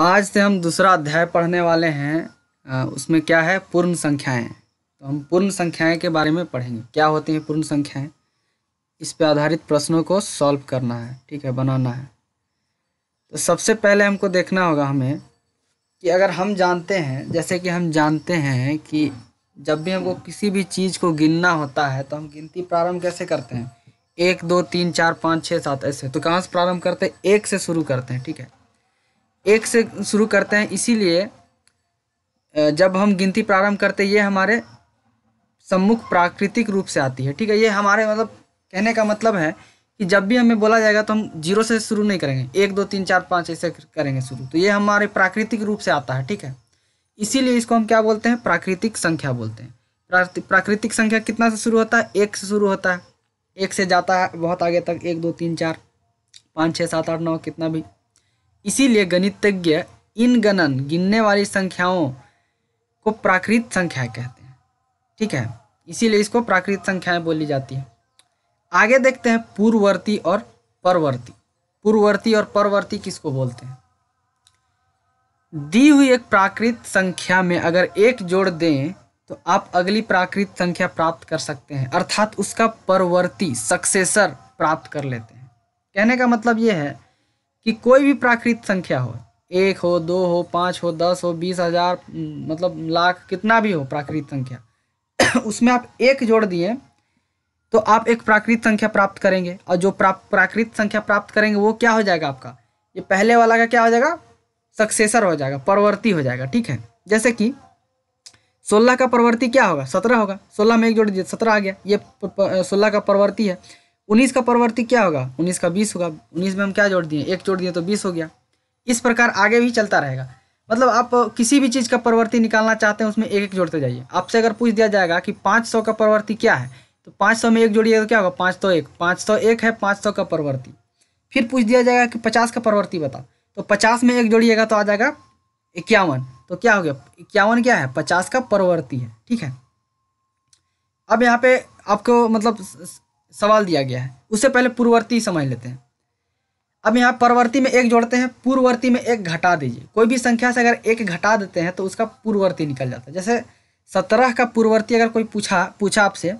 आज से हम दूसरा अध्याय पढ़ने वाले हैं उसमें क्या है पूर्ण संख्याएं तो हम पूर्ण संख्याएं के बारे में पढ़ेंगे क्या होती हैं पूर्ण संख्याएं इस पर आधारित प्रश्नों को सॉल्व करना है ठीक है बनाना है तो सबसे पहले हमको देखना होगा हमें कि अगर हम जानते हैं जैसे कि हम जानते हैं कि जब भी हमको किसी भी चीज़ को गिनना होता है तो हम गिनती प्रारंभ कैसे करते हैं एक दो तीन चार पाँच छः सात ऐसे तो कहाँ से प्रारंभ करते हैं एक से शुरू करते हैं ठीक है एक से शुरू करते हैं इसीलिए जब हम गिनती प्रारंभ करते ये हमारे सम्मुख प्राकृतिक रूप से आती है ठीक है ये हमारे मतलब कहने का मतलब है कि जब भी हमें बोला जाएगा तो हम जीरो से शुरू नहीं करेंगे एक दो तीन चार पाँच ऐसे करेंगे शुरू तो ये हमारे प्राकृतिक रूप से आता है ठीक है इसीलिए इसको हम क्या बोलते हैं प्राकृतिक संख्या बोलते हैं प्राकृतिक संख्या कितना से शुरू होता है एक से शुरू होता है एक से जाता है बहुत आगे तक एक दो तीन चार पाँच छः सात आठ नौ कितना भी इसीलिए गणितज्ञ इन गणन गिनने वाली संख्याओं को प्राकृत संख्या कहते हैं ठीक है इसीलिए इसको प्राकृत संख्याएं बोली जाती है आगे देखते हैं पूर्ववर्ती और परवर्ती पूर्ववर्ती और परवर्ती किसको बोलते हैं दी हुई एक प्राकृत संख्या में अगर एक जोड़ दें तो आप अगली प्राकृत संख्या प्राप्त कर सकते हैं अर्थात उसका परवर्ती सक्सेसर प्राप्त कर लेते हैं कहने का मतलब यह है कि कोई भी प्राकृत संख्या हो एक हो दो हो पाँच हो दस हो बीस हजार मतलब लाख कितना भी हो प्राकृत संख्या उसमें आप एक जोड़ दिए तो आप एक प्राकृत संख्या प्राप्त करेंगे और जो प्राप्त प्राकृत संख्या प्राप्त करेंगे वो क्या हो जाएगा आपका ये पहले वाला का क्या हो जाएगा सक्सेसर हो जाएगा परवर्ती हो जाएगा ठीक है जैसे कि सोलह का परवर्ती क्या होगा सत्रह होगा सोलह में एक जोड़ दीजिए सत्रह आ गया ये सोलह का परवर्ती है उन्नीस का परवर्ती क्या होगा उन्नीस का बीस होगा उन्नीस में हम क्या जोड़ दिए एक जोड़ दिए तो बीस हो गया इस प्रकार आगे भी चलता रहेगा मतलब आप किसी भी चीज़ का प्रवृत्ति निकालना चाहते हैं उसमें एक एक जोड़ते जाइए आपसे अगर पूछ दिया जाएगा कि पाँच सौ का प्रवृत्ति क्या है तो पाँच सौ में एक जोड़िए तो क्या होगा पाँच सौ एक पाँच सौ एक है पाँच सौ का प्रवृत्ति फिर पूछ दिया जाएगा कि पचास का प्रवृत्ति बताओ तो पचास में एक जोड़िएगा तो आ जाएगा इक्यावन तो क्या हो गया इक्यावन क्या है पचास का प्रवृत्ति है ठीक है अब यहाँ पे आपको मतलब सवाल दिया गया है उससे पहले पूर्ववर्ती समझ लेते हैं अब यहाँ परवर्ती में एक जोड़ते हैं पूर्ववर्ती में एक घटा दीजिए कोई भी संख्या से अगर एक घटा देते हैं तो उसका पूर्ववर्ती निकल जाता है जैसे सत्रह का पूर्ववर्ती अगर कोई पूछा पूछा आपसे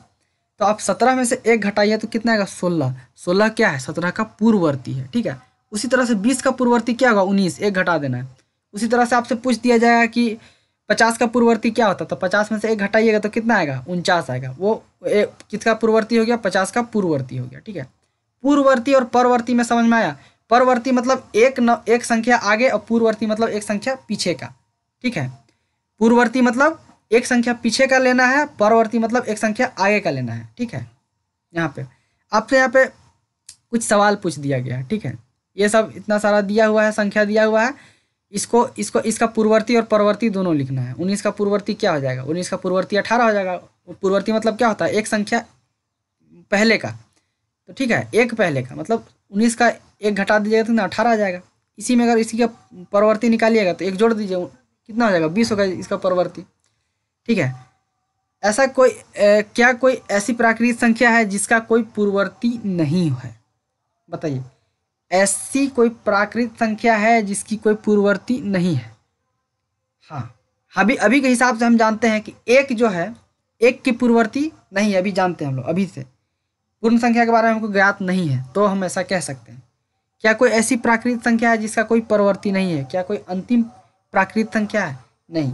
तो आप सत्रह में से एक घटाइए तो कितना आएगा सोलह सोलह क्या है सत्रह का पूर्ववर्ती है ठीक है उसी तरह से बीस का पूर्ववर्ती क्या होगा उन्नीस एक घटा देना है उसी तरह से आपसे पूछ दिया जाएगा कि पचास का पूर्ववर्ती क्या होता तो पचास में से एक घटाइएगा तो कितना आएगा उनचास आएगा वो किसका पूर्ववर्ती हो गया पचास का पूर्ववर्ती हो गया ठीक है पूर्ववर्ती और परवर्ती में समझ में आया परवर्ती मतलब एक न एक संख्या आगे और पूर्ववर्ती मतलब एक संख्या पीछे का ठीक है पूर्ववर्ती मतलब एक संख्या पीछे का लेना है परवर्ती मतलब एक संख्या आगे का लेना है ठीक है यहाँ पे आपसे तो यहाँ पे कुछ सवाल पूछ दिया गया ठीक है ये सब इतना सारा दिया हुआ है संख्या दिया हुआ है इसको इसको इसका पूर्ववर्ती और परवर्ती दोनों लिखना है उन्नीस का पूर्ववर्ती क्या हो जाएगा उन्नीस का पूर्ववर्ती अठारह हो जाएगा पूर्ववर्ती मतलब क्या होता है एक संख्या पहले का तो ठीक है एक पहले का मतलब उन्नीस का एक घटा दीजिएगा तो ना अठारह आ जाएगा इसी में अगर इसी का परवर्ती निकालिएगा तो एक जोड़ दीजिए कितना हो जाएगा बीस होगा इसका परवर्ती ठीक है ऐसा कोई ए, क्या कोई ऐसी प्राकृतिक संख्या है जिसका कोई पूर्ववर्ती नहीं है बताइए ऐसी कोई प्राकृत संख्या है जिसकी कोई पूर्ववर्ती नहीं है हाँ अभी अभी के हिसाब से हम जानते हैं कि एक जो है एक की पूर्ववर्ती नहीं है अभी जानते हैं हम लोग अभी से पूर्ण संख्या के बारे में हमको ज्ञात नहीं है तो हम ऐसा कह सकते हैं क्या कोई ऐसी प्राकृत संख्या है जिसका कोई परवर्ती नहीं है क्या कोई अंतिम प्राकृत संख्या है नहीं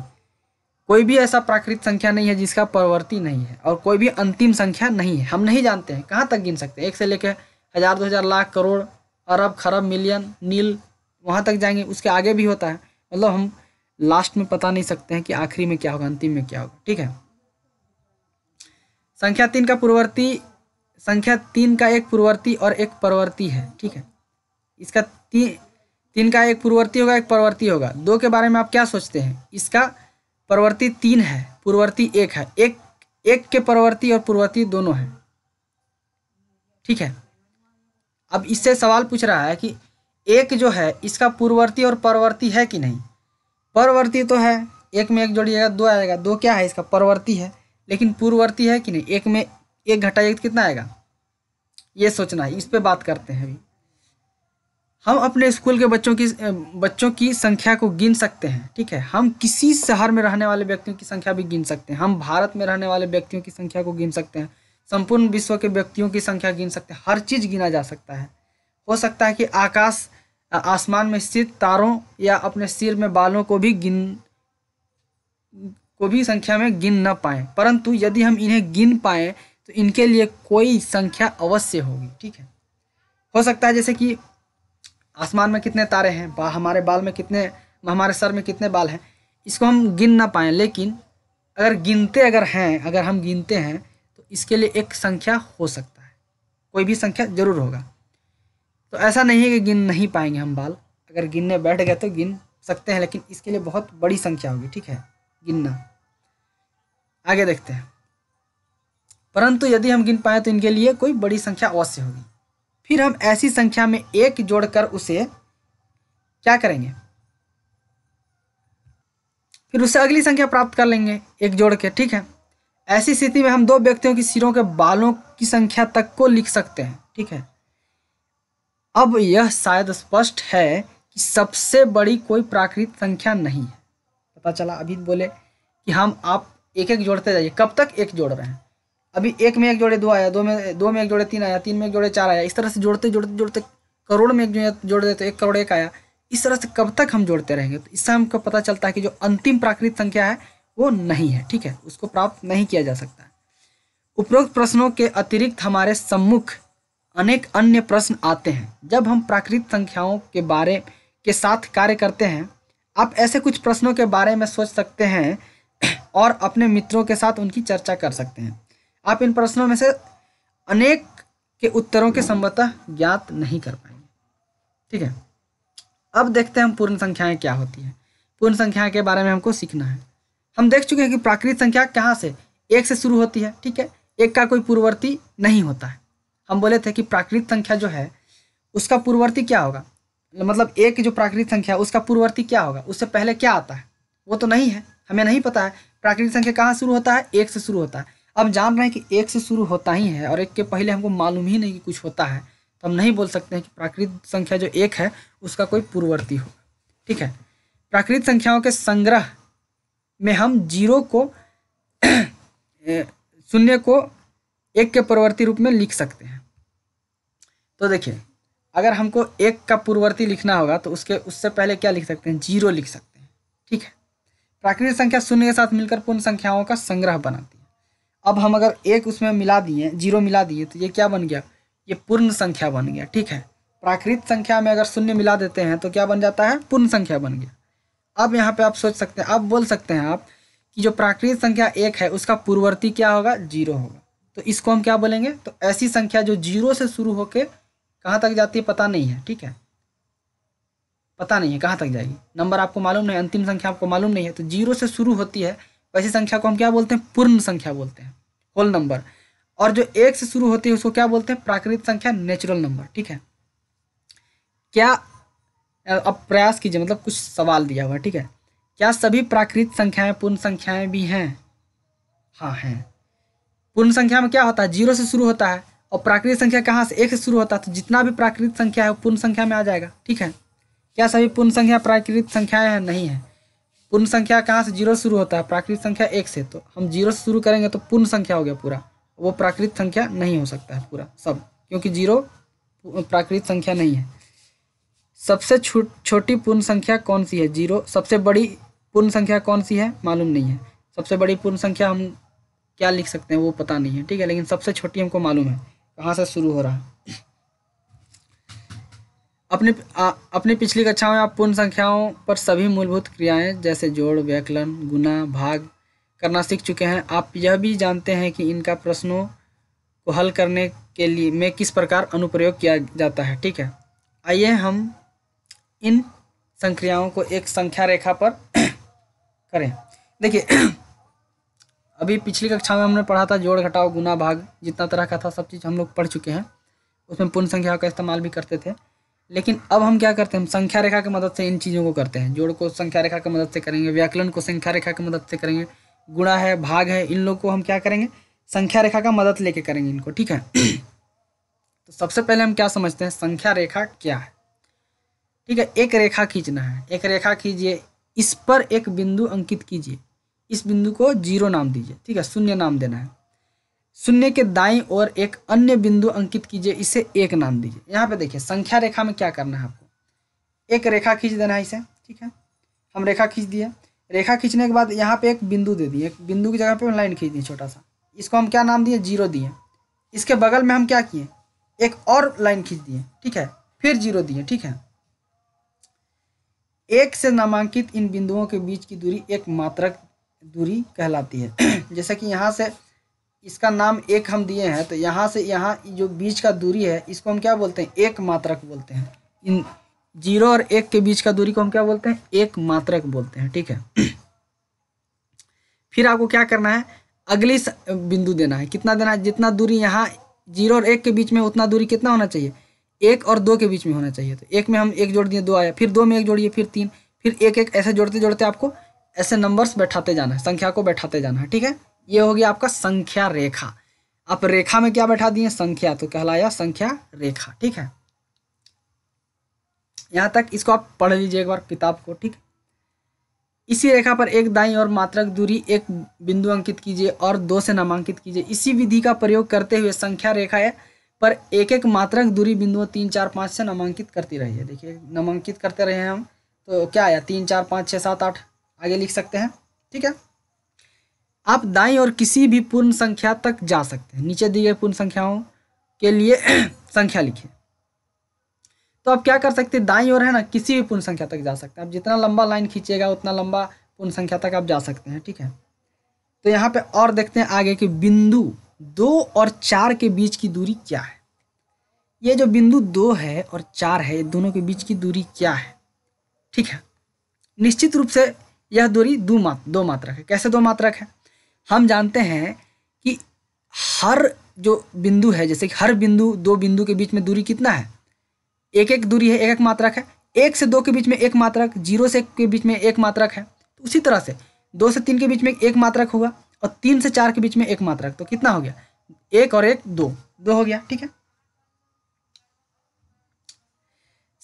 कोई भी ऐसा प्राकृत संख्या नहीं है जिसका परवर्ती नहीं है और कोई भी अंतिम संख्या नहीं है हम नहीं जानते हैं कहाँ तक गिन सकते हैं एक से लेकर हज़ार दो हज़ार लाख करोड़ अरब खरब मिलियन नील वहाँ तक जाएंगे उसके आगे भी होता है मतलब हम लास्ट में पता नहीं सकते हैं कि आखिरी में क्या होगा अंतिम में क्या होगा ठीक है संख्या तीन का पूर्ववर्ती संख्या तीन का एक पूर्ववर्ती और एक परवर्ती है ठीक है इसका ती, तीन का एक पूर्ववर्ती होगा एक परवर्ती होगा दो के बारे में आप क्या सोचते हैं इसका परवर्ती तीन है पूर्ववर्ती एक है एक एक के परवर्ती और पूर्ववर्ती दोनों है ठीक है अब इससे सवाल पूछ रहा है कि एक जो है इसका पूर्ववर्ती और परवर्ती है कि नहीं परवर्ती तो है एक में एक जोड़िएगा दो आएगा दो क्या है इसका परवर्ती है लेकिन पूर्ववर्ती है कि नहीं एक में एक घटा एक कितना आएगा ये सोचना है इस पर बात करते हैं अभी हम अपने स्कूल के बच्चों की बच्चों की संख्या को गिन सकते हैं ठीक है हम किसी शहर में रहने वाले व्यक्तियों की संख्या भी गिन सकते हैं हम भारत में रहने वाले व्यक्तियों की संख्या को गिन सकते हैं संपूर्ण विश्व के व्यक्तियों की संख्या गिन सकते हैं हर चीज़ गिना जा सकता है हो सकता है कि आकाश आसमान में स्थित तारों या अपने सिर में बालों को भी गिन को भी संख्या में गिन न पाए परंतु यदि हम इन्हें गिन पाएँ तो इनके लिए कोई संख्या अवश्य होगी ठीक है हो सकता है जैसे कि आसमान में कितने तारे हैं बा, हमारे बाल में कितने हमारे सर में कितने बाल हैं इसको हम गिन ना पाएँ लेकिन अगर गिनते अगर हैं अगर हम गिनते हैं इसके लिए एक संख्या हो सकता है कोई भी संख्या ज़रूर होगा तो ऐसा नहीं है कि गिन नहीं पाएंगे हम बाल अगर गिनने बैठ गए तो गिन सकते हैं लेकिन इसके लिए बहुत बड़ी संख्या होगी ठीक है गिनना आगे देखते हैं परंतु यदि हम गिन पाए तो इनके लिए कोई बड़ी संख्या अवश्य होगी फिर हम ऐसी संख्या में एक जोड़कर उसे क्या करेंगे फिर उससे अगली संख्या प्राप्त कर लेंगे एक जोड़ के ठीक है ऐसी स्थिति में हम दो व्यक्तियों की सिरों के बालों की संख्या तक को लिख सकते हैं ठीक है अब यह शायद स्पष्ट है कि सबसे बड़ी कोई प्राकृत संख्या नहीं है पता चला अभी बोले कि हम आप एक एक जोड़ते जाइए कब तक एक जोड़ रहे हैं अभी एक में एक जोड़े दो आया दो में दो में एक जोड़े तीन आया तीन में एक जोड़े चार आया इस तरह से जोड़ते जोड़ते जोड़ते करोड़ में एक जोड़ देते एक करोड़ एक आया इस तरह से कब तक हम जोड़ते रहेंगे तो इससे हमको पता चलता है कि जो अंतिम प्राकृतिक संख्या है वो नहीं है ठीक है उसको प्राप्त नहीं किया जा सकता उपरोक्त प्रश्नों के अतिरिक्त हमारे सम्मुख अनेक अन्य प्रश्न आते हैं जब हम प्राकृत संख्याओं के बारे के साथ कार्य करते हैं आप ऐसे कुछ प्रश्नों के बारे में सोच सकते हैं और अपने मित्रों के साथ उनकी चर्चा कर सकते हैं आप इन प्रश्नों में से अनेक के उत्तरों के संभवतः ज्ञात नहीं कर पाएंगे ठीक है अब देखते हैं हम पूर्ण संख्याएं क्या होती हैं पूर्ण संख्या के बारे में हमको सीखना है हम देख चुके हैं कि प्राकृत संख्या कहाँ से एक से शुरू होती है ठीक है एक का कोई पूर्ववर्ती नहीं होता है हम बोले थे कि प्राकृत संख्या जो है उसका पूर्ववर्ती क्या होगा मतलब एक जो प्राकृत संख्या उसका पूर्ववर्ती क्या होगा उससे पहले क्या आता है वो तो नहीं है हमें नहीं पता है प्राकृतिक संख्या कहाँ शुरू होता है एक से शुरू होता है अब जान रहे हैं कि एक से शुरू होता ही है और एक के पहले हमको मालूम ही नहीं कि कुछ होता है तो हम नहीं बोल सकते हैं कि प्राकृतिक संख्या जो एक है उसका कोई पूर्ववर्ती होगा ठीक है प्राकृतिक संख्याओं के संग्रह में हम जीरो को शून्य को एक के पूर्ववर्ती रूप में लिख सकते हैं तो देखिए अगर हमको एक का पूर्ववर्ती लिखना होगा तो उसके उससे पहले क्या लिख सकते हैं जीरो लिख सकते हैं ठीक है प्राकृतिक संख्या शून्य के साथ मिलकर पूर्ण संख्याओं का संग्रह बनाती है अब हम अगर एक उसमें मिला दिए जीरो मिला दिए तो ये क्या बन गया ये पूर्ण संख्या बन गया ठीक है प्राकृत संख्या में अगर शून्य मिला देते हैं तो क्या बन जाता है पूर्ण संख्या बन गया अब यहाँ पे आप सोच सकते हैं अब बोल सकते हैं आप कि जो प्राकृतिक संख्या एक है उसका पूर्ववर्ती क्या होगा जीरो होगा तो इसको हम क्या बोलेंगे तो ऐसी संख्या जो जीरो से शुरू होके कहाँ तक जाती है पता नहीं है ठीक है पता नहीं है कहाँ तक जाएगी नंबर आपको मालूम नहीं अंतिम संख्या आपको मालूम नहीं है तो जीरो से शुरू होती है वैसी संख्या को हम क्या बोलते हैं पूर्ण संख्या बोलते हैं होल नंबर और जो एक से शुरू होती है उसको क्या बोलते हैं प्राकृतिक संख्या नेचुरल नंबर ठीक है क्या अब प्रयास कीजिए मतलब कुछ सवाल दिया हुआ ठीक है क्या सभी प्राकृत संख्याएं पूर्ण संख्याएं भी हैं हाँ हैं पूर्ण संख्या में क्या होता है जीरो से शुरू होता है और प्राकृतिक संख्या कहाँ से एक से शुरू होता है तो जितना भी प्राकृतिक संख्या है वो पूर्ण संख्या में आ जाएगा ठीक है क्या सभी पूर्ण संख्या प्राकृतिक संख्याएं हैं नहीं है पूर्ण संख्या कहाँ से जीरो शुरू होता है प्राकृतिक संख्या एक से तो हम जीरो से शुरू करेंगे तो पूर्ण संख्या हो गया पूरा वो प्राकृतिक संख्या नहीं हो सकता है पूरा सब क्योंकि जीरो प्राकृतिक संख्या नहीं है सबसे छोटी पूर्ण संख्या कौन सी है जीरो सबसे बड़ी पूर्ण संख्या कौन सी है मालूम नहीं है सबसे बड़ी पूर्ण संख्या हम क्या लिख सकते हैं वो पता नहीं है ठीक है लेकिन सबसे छोटी हमको मालूम है कहाँ से शुरू हो रहा है अपने आ, अपनी पिछली कक्षाओं में आप पूर्ण संख्याओं पर सभी मूलभूत क्रियाएं जैसे जोड़ व्याकलन गुना भाग करना सीख चुके हैं आप यह भी जानते हैं कि इनका प्रश्नों को हल करने के लिए में किस प्रकार अनुप्रयोग किया जाता है ठीक है आइए हम इन संक्रियाओं को एक संख्या रेखा पर करें देखिए अभी पिछली कक्षा में हमने पढ़ा था जोड़ घटाओ गुना भाग जितना तरह का था सब चीज़ हम लोग पढ़ चुके हैं उसमें पूर्ण संख्याओं का इस्तेमाल भी करते थे लेकिन अब हम क्या करते हैं हम संख्या रेखा की मदद से इन चीज़ों को करते हैं जोड़ को संख्या रेखा की मदद से करेंगे व्याकरण को संख्या रेखा की मदद से करेंगे गुणा है भाग है इन लोग को हम क्या करेंगे संख्या रेखा का मदद लेके करेंगे इनको ठीक है तो सबसे पहले हम क्या समझते हैं संख्या रेखा क्या है ठीक है एक रेखा खींचना है एक रेखा खींचिए इस पर एक बिंदु अंकित कीजिए इस बिंदु को जीरो नाम दीजिए ठीक है शून्य नाम देना है शून्य के दाई और एक अन्य बिंदु अंकित कीजिए इसे एक नाम दीजिए यहाँ पे देखिए संख्या रेखा में क्या करना है आपको एक रेखा खींच देना है इसे ठीक है हम रेखा खींच दिए रेखा खींचने के बाद यहाँ पे एक बिंदु दे दिए एक बिंदु की जगह पे लाइन खींच दिए छोटा सा इसको हम क्या नाम दिए जीरो दिए इसके बगल में हम क्या किए एक और लाइन खींच दिए ठीक है फिर जीरो दिए ठीक है एक से नामांकित इन बिंदुओं के बीच की दूरी एक मात्रक दूरी कहलाती है जैसा कि यहाँ से इसका नाम एक हम दिए हैं तो यहाँ से यहाँ जो बीच का दूरी है इसको हम क्या बोलते हैं एक मात्रक बोलते हैं इन जीरो और एक के बीच का दूरी को हम क्या बोलते हैं एक मात्रक बोलते हैं ठीक है फिर आपको क्या करना है अगली बिंदु देना है कितना देना है जितना दूरी यहाँ जीरो और एक के बीच में उतना दूरी कितना होना चाहिए एक और दो के बीच में होना चाहिए तो एक में हम एक जोड़ दिए दो आया फिर दो में एक जोड़िए फिर तीन फिर एक एक ऐसे जोड़ते जोड़ते आपको ऐसे नंबर्स बैठाते जाना है संख्या को बैठाते जाना है ठीक है ये हो गया आपका संख्या रेखा आप रेखा में क्या बैठा दिए संख्या तो कहलाया संख्या रेखा ठीक है यहाँ तक इसको आप पढ़ लीजिए एक बार किताब को ठीक इसी रेखा पर एक दाई और मात्रक दूरी एक बिंदु अंकित कीजिए और दो से नामांकित कीजिए इसी विधि का प्रयोग करते हुए संख्या रेखा है पर एक एक मात्रक दूरी बिंदुओं तीन चार पाँच से नामांकित करती रही है देखिए नामांकित करते रहे हैं हम तो क्या आया तीन चार पाँच छः सात आठ आगे लिख सकते हैं ठीक है आप दाई और किसी भी पूर्ण संख्या तक जा सकते हैं नीचे दी गई पूर्ण संख्याओं के लिए संख्या लिखिए तो आप क्या कर सकते हैं दाई और है ना किसी भी पूर्ण संख्या तक जा सकते हैं आप जितना लंबा लाइन खींचेगा उतना लंबा पूर्ण संख्या तक आप जा सकते हैं ठीक है तो यहाँ पे और देखते हैं आगे कि बिंदु दो और चार के बीच की दूरी क्या है ये जो बिंदु दो है और चार है दोनों के बीच की दूरी क्या है ठीक है निश्चित रूप से यह दूरी दो मात दो मात्रक है कैसे दो मात्रक है हम जानते हैं कि हर जो बिंदु है जैसे कि हर बिंदु दो बिंदु के बीच में दूरी कितना है एक एक दूरी है एक एक मात्रक है एक से दो के बीच में एक मात्रक जीरो से एक के बीच में एक मात्रक है तो उसी तरह से दो से तीन के बीच में एक मात्रक हुआ और तीन से चार के बीच में एक मात्रा तो कितना हो गया एक और एक दो दो हो गया ठीक है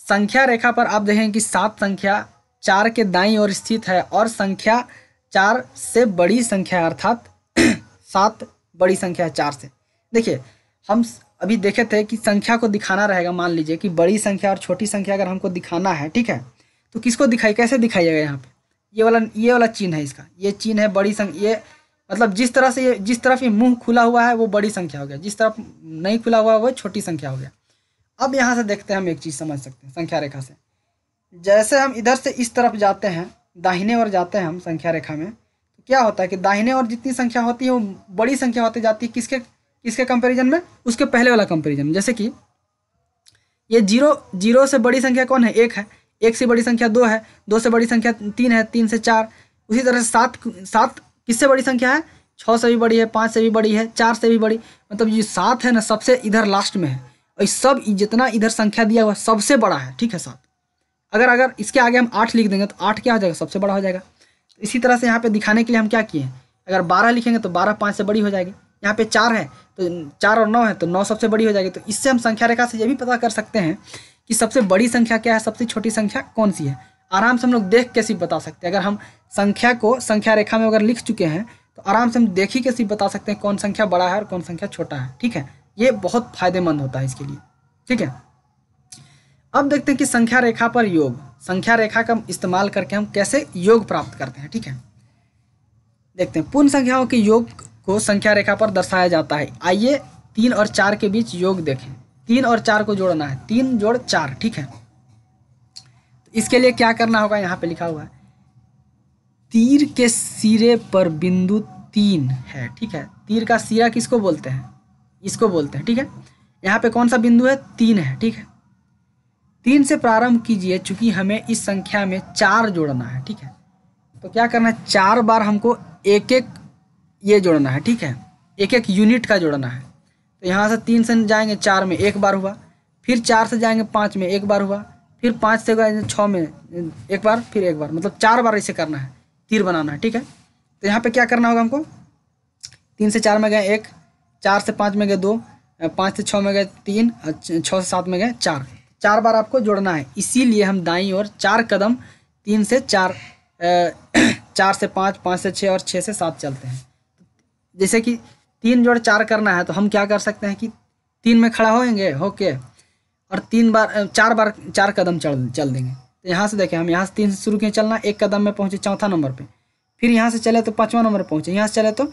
संख्या रेखा पर आप देखेंगे कि सात संख्या चार के दाई और स्थित है और संख्या चार से बड़ी संख्या अर्थात सात बड़ी संख्या है चार से देखिए हम अभी देखे थे कि संख्या को दिखाना रहेगा मान लीजिए कि बड़ी संख्या और छोटी संख्या अगर हमको दिखाना है ठीक है तो किसको दिखाई कैसे दिखाई जाएगा यहाँ पे ये वाला ये वाला चिन्ह है इसका ये चिन्ह है बड़ी संख्या ये मतलब जिस तरह से ये जिस तरफ ये मुंह खुला हुआ है वो बड़ी संख्या हो गया जिस तरफ नहीं खुला हुआ है वो छोटी संख्या हो गया अब यहाँ से देखते हैं हम एक चीज़ समझ सकते हैं संख्या रेखा से जैसे हम इधर से इस तरफ जाते हैं दाहिने ओर जाते हैं हम संख्या रेखा में तो क्या होता है कि दाहिने ओर जितनी संख्या होती है वो बड़ी संख्या होती जाती है किसके किसके कंपेरिजन में उसके पहले वाला कंपेरिजन में जैसे कि ये जीरो जीरो से बड़ी संख्या कौन है एक है एक से बड़ी संख्या दो है दो से बड़ी संख्या तीन है तीन से चार उसी तरह से सात सात किससे बड़ी संख्या है छः से भी बड़ी है पाँच से भी बड़ी है चार से भी बड़ी मतलब ये सात है ना सबसे इधर लास्ट में है और सब जितना इधर संख्या दिया हुआ सबसे बड़ा है ठीक है सात अगर अगर इसके आगे हम आठ लिख देंगे तो आठ क्या हो जाएगा सबसे बड़ा हो जाएगा तो इसी तरह से यहाँ पे दिखाने के लिए हम क्या किए हैं अगर बारह लिखेंगे तो बारह पाँच से बड़ी हो जाएगी यहाँ पे चार है तो चार और नौ है तो नौ सबसे बड़ी हो जाएगी तो इससे हम संख्या रेखा से ये भी पता कर सकते हैं कि सबसे बड़ी संख्या क्या है सबसे छोटी संख्या कौन सी है आराम से हम लोग देख कैसे बता सकते हैं अगर हम संख्या को संख्या रेखा में अगर लिख चुके हैं तो आराम से हम देख ही कैसे बता सकते हैं कौन संख्या बड़ा है और कौन संख्या छोटा है ठीक है ये बहुत फायदेमंद होता है इसके लिए ठीक है अब देखते हैं कि संख्या रेखा पर योग संख्या रेखा का इस्तेमाल करके हम कैसे योग प्राप्त करते हैं ठीक है देखते हैं पूर्ण संख्याओं के योग को संख्या रेखा पर दर्शाया जाता है आइए तीन और चार के बीच योग देखें तीन और चार को जोड़ना है तीन जोड़ चार ठीक है इसके लिए क्या करना होगा यहाँ पे लिखा हुआ है तीर के सिरे पर बिंदु तीन है ठीक है तीर का सिरा किसको बोलते हैं इसको बोलते हैं ठीक है यहाँ पे कौन सा बिंदु है तीन है ठीक है तीन से प्रारंभ कीजिए चूंकि हमें इस संख्या में चार जोड़ना है ठीक है तो क्या करना है चार बार हमको एक एक ये जोड़ना है ठीक है एक एक यूनिट का जोड़ना है तो यहाँ से तीन से जाएंगे चार में एक बार हुआ फिर चार से जाएंगे पाँच में एक बार हुआ फिर पाँच से छः में एक बार फिर एक बार मतलब चार बार इसे करना है तीर बनाना है ठीक है तो यहाँ पे क्या करना होगा हमको तीन से चार में गए एक चार से पाँच में गए दो पाँच से छः में गए तीन और छः से सात में गए चार चार बार आपको जोड़ना है इसीलिए हम दाई और चार कदम तीन से चार चार से पाँच पाँच से छः और छः से सात चलते हैं जैसे कि तीन जोड़ चार करना है तो हम क्या कर सकते हैं कि तीन में खड़ा होएंगे ओके और तीन बार चार बार चार कदम चल चल देंगे तो यहाँ से देखें हम यहाँ से तीन से शुरू किए चलना एक कदम में पहुँचे चौथा नंबर पर फिर यहाँ से चले तो पाँचवा नंबर पर पहुँचे यहाँ से चले तो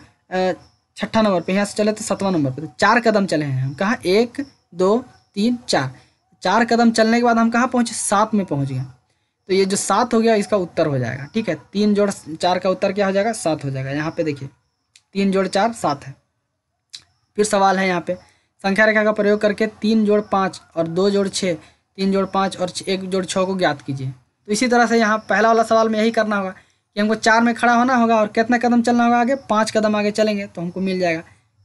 छठा नंबर पे यहाँ से चले तो सतवा नंबर पे तो चार कदम चले हैं हम कहाँ एक दो तीन चार चार कदम चलने के बाद हम कहाँ पहुँचे सात में पहुँच गए तो ये जो सात हो गया इसका उत्तर हो जाएगा ठीक है तीन जोड़ चार का उत्तर क्या हो जाएगा सात हो जाएगा यहाँ पे देखिए तीन जोड़ चार सात है फिर सवाल है यहाँ पे संख्या रेखा का प्रयोग करके तीन जोड़ पाँच और दो जोड़ छः तीन जोड़ पाँच और एक जोड़ छः को ज्ञात कीजिए तो इसी तरह से यहाँ पहला वाला सवाल में यही करना होगा कि हमको चार में खड़ा होना होगा और कितना कदम चलना होगा आगे पाँच कदम आगे चलेंगे तो हमको मिल जाएगा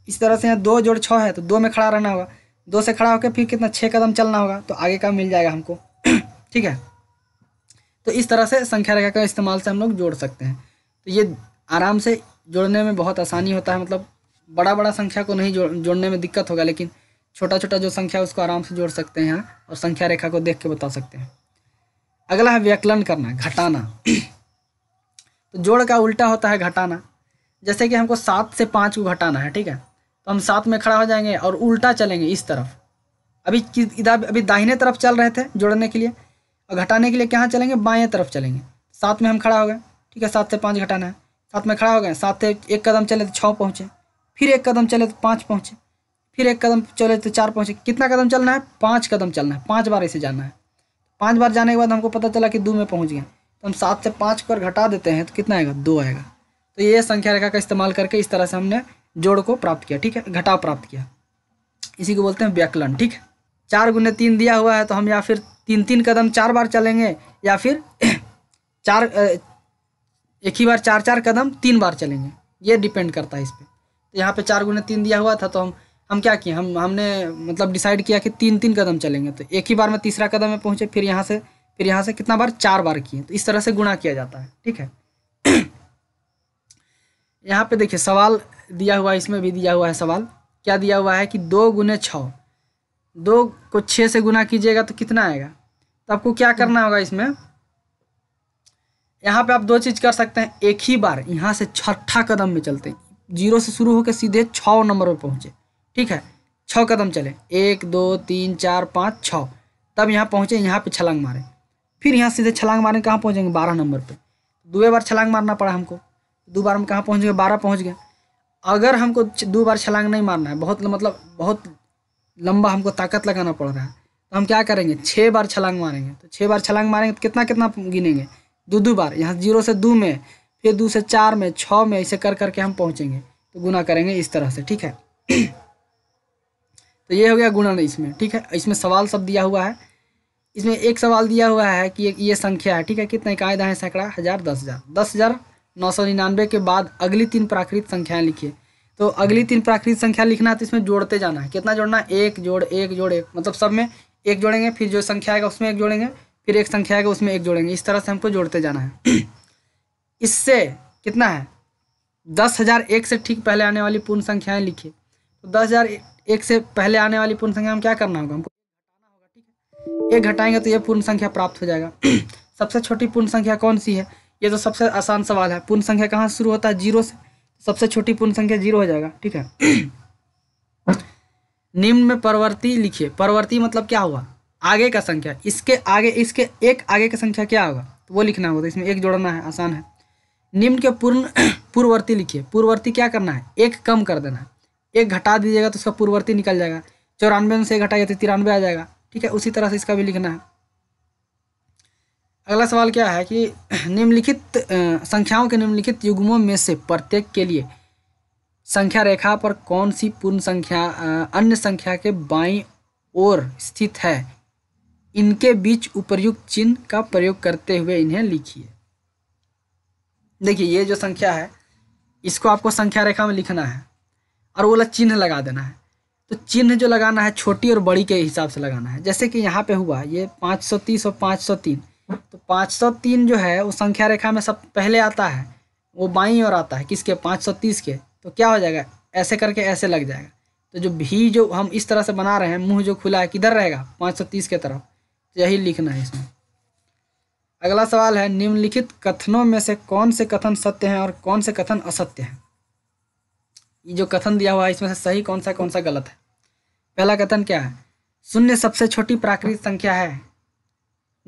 इस तरह से यहाँ दो जोड़ छः है तो दो में खड़ा रहना होगा दो से खड़ा होकर फिर कितना छः कदम चलना होगा तो आगे का मिल जाएगा हमको ठीक है तो इस तरह से संख्या रेखा का इस्तेमाल से हम लोग जोड़ सकते हैं तो ये आराम से जोड़ने में बहुत आसानी होता है मतलब बड़ा बड़ा संख्या को नहीं जो जोड़ने में दिक्कत होगा लेकिन छोटा छोटा जो संख्या उसको आराम से जोड़ सकते हैं और संख्या रेखा को देख के बता सकते हैं अगला है व्यकलन करना घटाना तो जोड़ का उल्टा होता है घटाना जैसे कि हमको सात से पाँच को घटाना है ठीक है तो हम सात में खड़ा हो जाएंगे और उल्टा चलेंगे इस तरफ अभी इधर अभी दाहिने तरफ चल रहे थे जोड़ने के लिए और घटाने के लिए कहाँ चलेंगे बाएँ तरफ चलेंगे सात में हम खड़ा हो गए ठीक है सात से पाँच घटाना है सात में खड़ा हो गए सात से एक कदम चले तो छः पहुँचें फिर एक कदम चले तो पाँच पहुँचे फिर एक कदम चले तो चार पहुँचे कितना कदम चलना है पाँच कदम चलना है पाँच बार ऐसे जाना है पाँच बार जाने के बाद हमको पता चला कि दो में पहुँच गए तो हम सात से पाँच पर घटा देते हैं तो कितना आएगा दो आएगा तो ये संख्या रेखा का इस्तेमाल करके इस तरह से हमने जोड़ को प्राप्त किया ठीक है घटाव प्राप्त किया इसी को बोलते हैं व्याकलन ठीक है चार गुने तीन दिया हुआ है तो हम या फिर तीन तीन कदम चार बार चलेंगे या फिर चार एक ही बार चार चार कदम तीन बार चलेंगे ये डिपेंड करता है इस पर तो यहाँ पे चार गुना तीन दिया हुआ था तो हम हम क्या किए हम हमने मतलब डिसाइड किया कि तीन तीन कदम चलेंगे तो एक ही बार में तीसरा कदम में पहुँचे फिर यहाँ से फिर यहाँ से कितना बार चार बार किए तो इस तरह से गुणा किया जाता है ठीक है यहाँ पे देखिए सवाल दिया हुआ है इसमें भी दिया हुआ है सवाल क्या दिया हुआ है कि दो गुने छः दो को छः से गुना कीजिएगा तो कितना आएगा तो आपको क्या करना होगा इसमें यहाँ पे आप दो चीज़ कर सकते हैं एक ही बार यहाँ से छठा कदम में चलते हैं जीरो से शुरू होकर सीधे छः नंबर पर पहुँचे ठीक है छः कदम चले एक दो तीन चार पाँच छः तब यहाँ पहुँचे यहाँ पे छलांग मारें फिर यहाँ सीधे छलांग मारने कहाँ पहुँचेंगे बारह नंबर पर दो बार छलांग मारना पड़ा हमको दो बार हम कहाँ पहुँच गए बारह पहुँच गए अगर हमको दो बार छलांग नहीं मारना है बहुत मतलब बहुत लंबा हमको ताकत लगाना पड़ रहा है तो हम क्या करेंगे छः बार छलांग मारेंगे तो छः बार छलांग मारेंगे तो कितना कितना गिनेंगे दो दो बार यहाँ जीरो से दो में फिर दो से चार में छः में ऐसे कर करके हम पहुँचेंगे तो गुना करेंगे इस तरह से ठीक है तो ये हो गया गुणन इसमें ठीक है इसमें सवाल सब दिया हुआ है इसमें एक सवाल दिया हुआ है कि ये, ये संख्या है ठीक है कितने कायदा है सैकड़ा हज़ार दस हज़ार दस हज़ार नौ सौ निन्यानवे के बाद अगली तीन प्राकृत संख्याएं लिखिए तो अगली तीन प्राकृत संख्या लिखना है तो इसमें जोड़ते जाना है कितना जोड़ना है एक जोड़ एक जोड़ एक मतलब सब में एक जोड़ेंगे फिर जो संख्या आएगा उसमें एक जोड़ेंगे फिर एक संख्या आएगा उसमें एक जोड़ेंगे इस तरह से हमको जोड़ते जाना है इससे कितना है दस हज़ार एक से ठीक पहले आने वाली पूर्ण संख्याएं लिखिए तो दस हज़ार एक से पहले आने वाली पूर्ण संख्या हम क्या करना होगा हमको घटाना होगा ठीक है एक घटाएंगे तो ये पूर्ण संख्या प्राप्त हो जाएगा सबसे छोटी पूर्ण संख्या कौन सी है ये तो सबसे आसान सवाल है पूर्ण संख्या कहाँ शुरू होता है जीरो से सबसे छोटी पूर्ण संख्या जीरो हो जाएगा ठीक है निम्न में परवर्ती लिखिए परवर्ती मतलब क्या हुआ आगे का संख्या इसके आगे इसके एक आगे का संख्या क्या होगा तो वो लिखना होगा तो इसमें एक जोड़ना है आसान है निम्न के पूर्ण पूर्ववर्ती लिखिए पूर्ववर्ती क्या करना है एक कम कर देना है एक घटा दीजिएगा तो उसका पूर्ववर्ती निकल जाएगा चौरानवे में से एक घटाइए तो तिरानवे आ जाएगा ठीक है उसी तरह से इसका भी लिखना है अगला सवाल क्या है कि निम्नलिखित संख्याओं के निम्नलिखित युग्मों में से प्रत्येक के लिए संख्या रेखा पर कौन सी पूर्ण संख्या अन्य संख्या के बाईं ओर स्थित है इनके बीच उपर्युक्त चिन्ह का प्रयोग करते हुए इन्हें लिखिए देखिए ये जो संख्या है इसको आपको संख्या रेखा में लिखना है और वो वाला चिन्ह लगा देना है तो चिन्ह जो लगाना है छोटी और बड़ी के हिसाब से लगाना है जैसे कि यहाँ पे हुआ ये पाँच सौ तीस और पाँच सौ तीन तो पाँच सौ तीन जो है वो संख्या रेखा में सब पहले आता है वो बाई और आता है किसके पाँच सौ तीस के तो क्या हो जाएगा ऐसे करके ऐसे लग जाएगा तो जो भी जो हम इस तरह से बना रहे हैं मुँह जो खुला है किधर रहेगा पाँच सौ तीस के तरफ तो यही लिखना है इसमें अगला सवाल है निम्नलिखित कथनों में से कौन से कथन सत्य हैं और कौन से कथन असत्य हैं ये जो कथन दिया हुआ है इसमें से सही कौन सा कौन सा गलत है पहला कथन क्या है शून्य सबसे छोटी प्राकृतिक संख्या है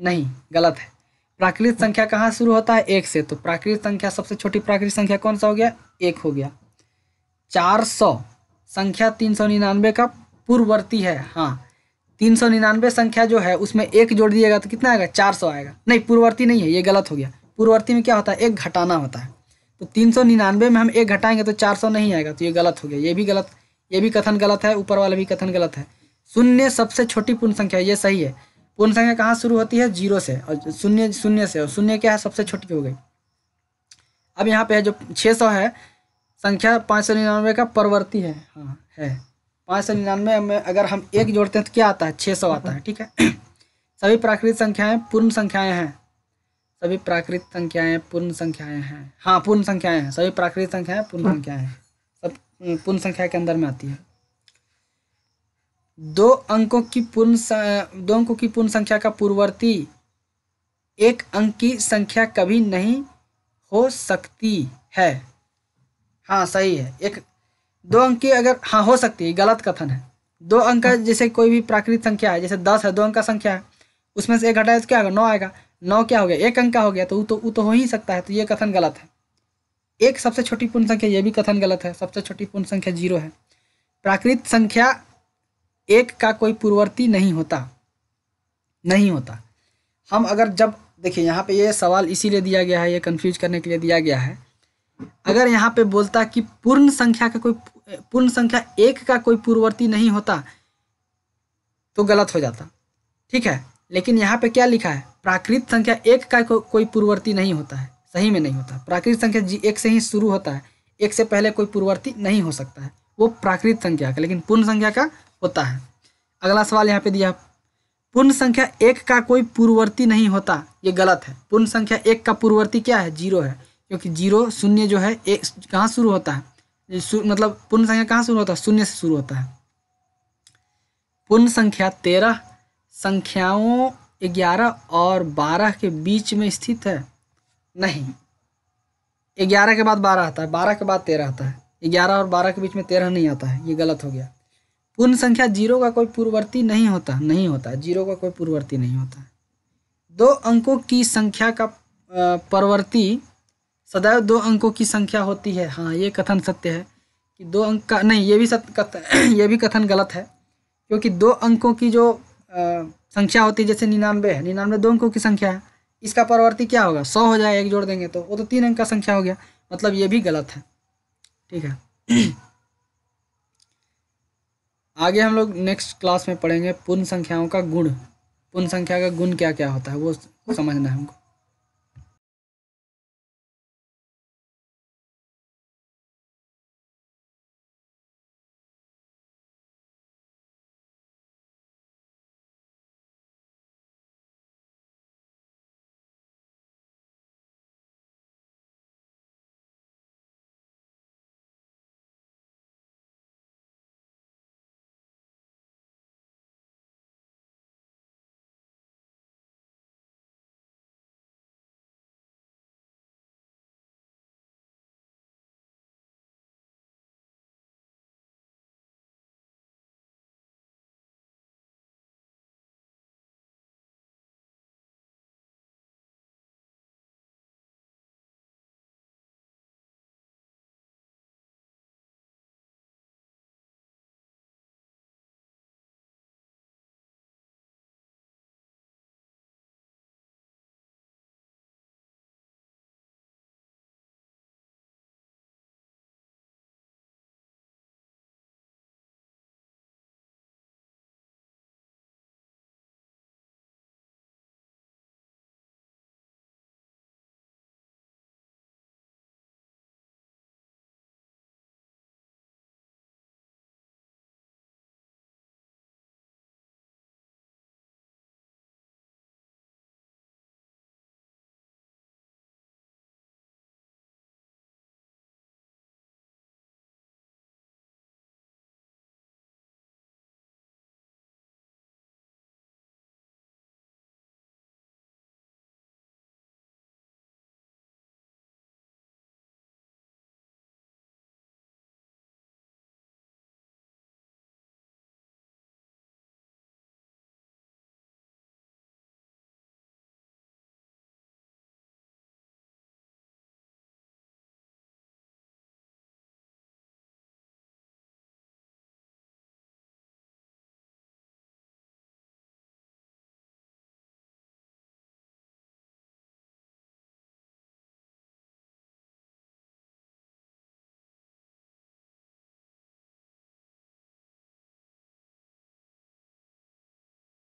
नहीं गलत है प्राकृतिक संख्या कहाँ शुरू होता है एक से तो प्राकृतिक संख्या सबसे छोटी प्राकृतिक संख्या कौन सा हो गया एक हो गया चार सौ संख्या तीन सौ निन्यानवे का पूर्ववर्ती है हाँ तीन सौ निन्यानवे संख्या जो है उसमें एक जोड़ दिएगा तो कितना आएगा चार सौ आएगा नहीं पूर्ववर्ती नहीं है ये गलत हो गया पूर्ववर्ती में क्या होता है एक घटाना होता है तो तीन सौ निन्यानवे में हम एक घटाएंगे तो चार सौ नहीं आएगा तो ये गलत हो गया ये भी गलत ये भी कथन गलत है ऊपर वाला भी कथन गलत है शून्य सबसे छोटी पूर्ण संख्या ये सही है पूर्ण संख्या कहाँ शुरू होती है जीरो से और शून्य शून्य से और शून्य क्या है सबसे छोटी हो गई अब यहाँ पे है जो छः सौ है संख्या पाँच सौ निन्यानवे का परवर्ती है हाँ है पाँच सौ निन्यानवे में अगर हम एक जोड़ते हैं तो क्या आता है छः सौ आता है ठीक है सभी प्राकृतिक संख्याएं पूर्ण संख्याएं हैं सभी प्राकृतिक संख्याएं पूर्ण संख्याएं हैं हाँ पूर्ण संख्याएं हैं सभी प्राकृतिक संख्याएं पूर्ण संख्याएं हैं सब पूर्ण संख्या के अंदर में आती है दो अंकों की पूर्ण दो अंकों की पूर्ण संख्या का पूर्ववर्ती एक अंक की संख्या कभी नहीं हो सकती है हाँ सही है एक दो अंक की अगर हाँ हो सकती है गलत कथन है दो अंक का जैसे कोई भी प्राकृतिक संख्या है जैसे दस है दो अंक का संख्या है उसमें से एक घटाया तो क्या होगा नौ आएगा नौ क्या हो गया एक अंक का हो गया तो वो तो वो तो हो ही सकता है तो ये कथन गलत है एक सबसे छोटी पूर्ण संख्या ये भी कथन गलत है सबसे छोटी पूर्ण संख्या जीरो है प्राकृत संख्या एक का कोई पूर्ववर्ती नहीं होता नहीं होता हम अगर जब देखिए यहाँ पे ये सवाल इसीलिए दिया गया है ये कंफ्यूज करने के लिए दिया गया है अगर यहाँ पे बोलता कि पूर्ण संख्या का कोई पूर्ण संख्या एक का कोई पूर्ववर्ती नहीं होता तो गलत हो जाता ठीक है लेकिन यहाँ पे क्या लिखा है प्राकृत संख्या एक का को, कोई पूर्ववर्ती नहीं होता है सही में नहीं होता प्राकृत संख्या जी एक से ही शुरू होता है एक से पहले कोई पूर्ववर्ती नहीं हो सकता है वो प्राकृत संख्या का लेकिन पूर्ण संख्या का होता है अगला सवाल यहाँ पे दिया पूर्ण संख्या एक का कोई पूर्ववर्ती नहीं होता ये गलत है पूर्ण संख्या एक का पूर्ववर्ती क्या है जीरो है क्योंकि जीरो शून्य जो है एक कहाँ शुरू होता है मतलब पूर्ण संख्या कहाँ शुरू होता है शून्य से शुरू होता है पूर्ण संख्या तेरह संख्याओं ग्यारह और बारह के बीच में स्थित है नहीं ग्यारह के बाद बारह आता है बारह के बाद तेरह आता है ग्यारह और बारह के बीच में तेरह नहीं आता है ये गलत हो गया पूर्ण संख्या जीरो का कोई पूर्ववर्ती नहीं होता नहीं होता जीरो का कोई पूर्ववर्ती नहीं होता दो अंकों की संख्या का परवर्ती सदैव दो अंकों की संख्या होती है हाँ ये कथन सत्य है कि दो अंक का नहीं ये भी सत्य कथन ये भी कथन गलत है क्योंकि दो अंकों की जो आ, संख्या होती है जैसे निन्यानवे है निन्यानवे दो अंकों की संख्या है इसका परवर्ती क्या होगा सौ हो जाए एक जोड़ देंगे तो वो तो तीन अंक का संख्या हो गया मतलब ये भी गलत है ठीक है आगे हम लोग नेक्स्ट क्लास में पढ़ेंगे पूर्ण संख्याओं का गुण पूर्ण संख्या का गुण क्या क्या होता है वो समझना है हमको